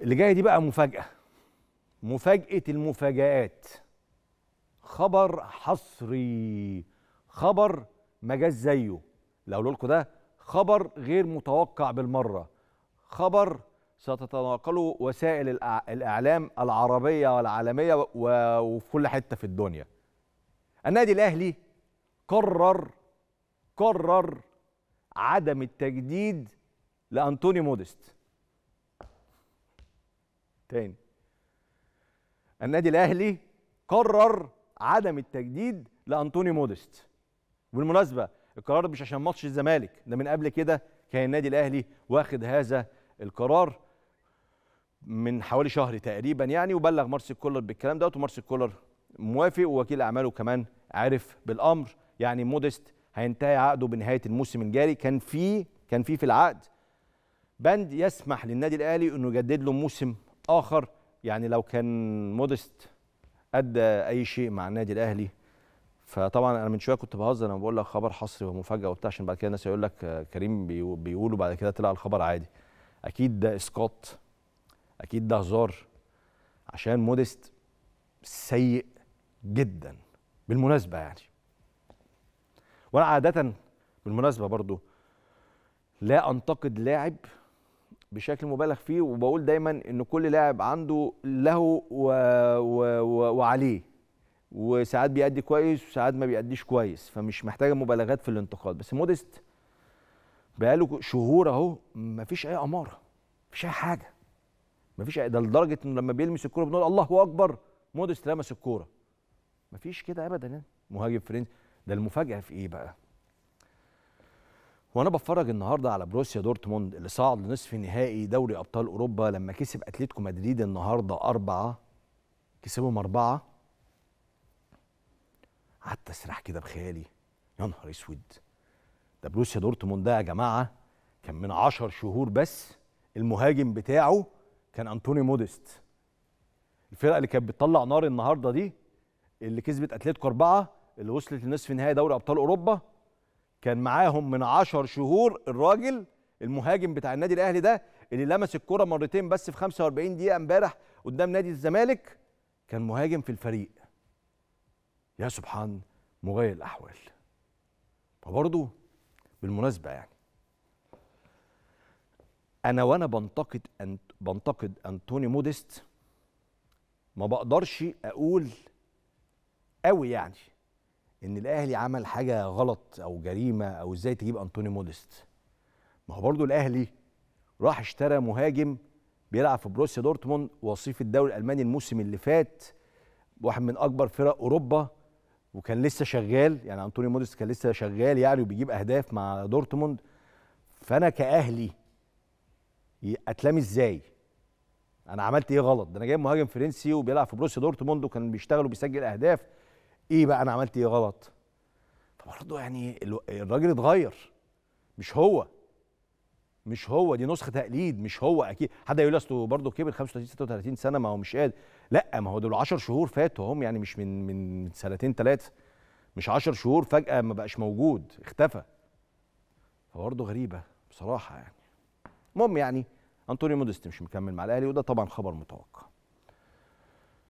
اللي جايه دي بقى مفاجاه مفاجاه المفاجات خبر حصري خبر ما جاش زيه اللي اقول لكم ده خبر غير متوقع بالمره خبر ستتناقله وسائل الاعلام العربيه والعالميه وفي كل حته في الدنيا النادي الاهلي قرر قرر عدم التجديد لانطوني مودست تاني النادي الاهلي قرر عدم التجديد لانطوني مودست بالمناسبه القرار مش عشان ماتش الزمالك ده من قبل كده كان النادي الاهلي واخد هذا القرار من حوالي شهر تقريبا يعني وبلغ مارسيل كولر بالكلام دوت ومارسيل كولر موافق ووكيل اعماله كمان عرف بالامر يعني مودست هينتهي عقده بنهايه الموسم الجاري كان في كان في في العقد بند يسمح للنادي الاهلي انه يجدد له موسم اخر يعني لو كان مودست ادى اي شيء مع النادي الاهلي فطبعا انا من شويه كنت بهزر لما بقول لك خبر حصري ومفاجاه وبتاع عشان بعد كده الناس يقول لك كريم بيقولوا بعد كده طلع الخبر عادي اكيد ده اسقاط اكيد ده هزار عشان مودست سيء جدا بالمناسبه يعني وانا عاده بالمناسبه برضو لا انتقد لاعب بشكل مبالغ فيه وبقول دايما ان كل لاعب عنده له و... و... و... وعليه وساعات بيأدي كويس وساعات ما بيأديش كويس فمش محتاجه مبالغات في الانتقاد بس موديست بقاله شهور اهو مفيش اي اماره مفيش اي حاجه مفيش اي ده لدرجه انه لما بيلمس الكوره بنقول الله اكبر موديست لمس الكوره مفيش كده ابدا يعني مهاجم فرنسي ده المفاجاه في ايه بقى وانا بتفرج النهارده على بروسيا دورتموند اللي صعد لنصف نهائي دوري ابطال اوروبا لما كسب اتلتيكو مدريد النهارده أربعة كسبهم أربعة قعدت اسرح كده بخيالي يا نهار اسود ده بروسيا دورتموند ده يا جماعه كان من 10 شهور بس المهاجم بتاعه كان انطوني موديست الفرقه اللي كانت بتطلع نار النهارده دي اللي كسبت اتلتيكو أربعة اللي وصلت لنصف نهائي دوري ابطال اوروبا كان معاهم من 10 شهور الراجل المهاجم بتاع النادي الاهلي ده اللي لمس الكره مرتين بس في 45 دقيقه امبارح قدام نادي الزمالك كان مهاجم في الفريق يا سبحان مغير الاحوال فبرضه بالمناسبه يعني انا وانا بنتقد أن بنتقد انتوني موديست ما بقدرش اقول قوي يعني ان الاهلي عمل حاجه غلط او جريمه او ازاي تجيب انطوني موديست ما هو برضه الاهلي راح اشترى مهاجم بيلعب في بروسيا دورتموند وصيف الدوري الالماني الموسم اللي فات واحد من اكبر فرق اوروبا وكان لسه شغال يعني انطوني موديست كان لسه شغال يعني وبيجيب اهداف مع دورتموند فانا كاهلي اتلام ازاي انا عملت ايه غلط ده انا جايب مهاجم فرنسي وبيلعب في بروسيا دورتموند وكان بيشتغل وبيسجل اهداف ايه بقى انا عملت ايه غلط فبرضه يعني الراجل اتغير مش هو مش هو دي نسخه تقليد مش هو اكيد حد يقول اصله برضه كبر 35 36 سنه ما هو مش قادر لا ما هو دول 10 شهور فاتوا هم يعني مش من من سنتين ثلاثه مش 10 شهور فجاه ما بقاش موجود اختفى فبرضه غريبه بصراحه يعني المهم يعني انطونيو موديست مش مكمل مع الاهلي وده طبعا خبر متوقع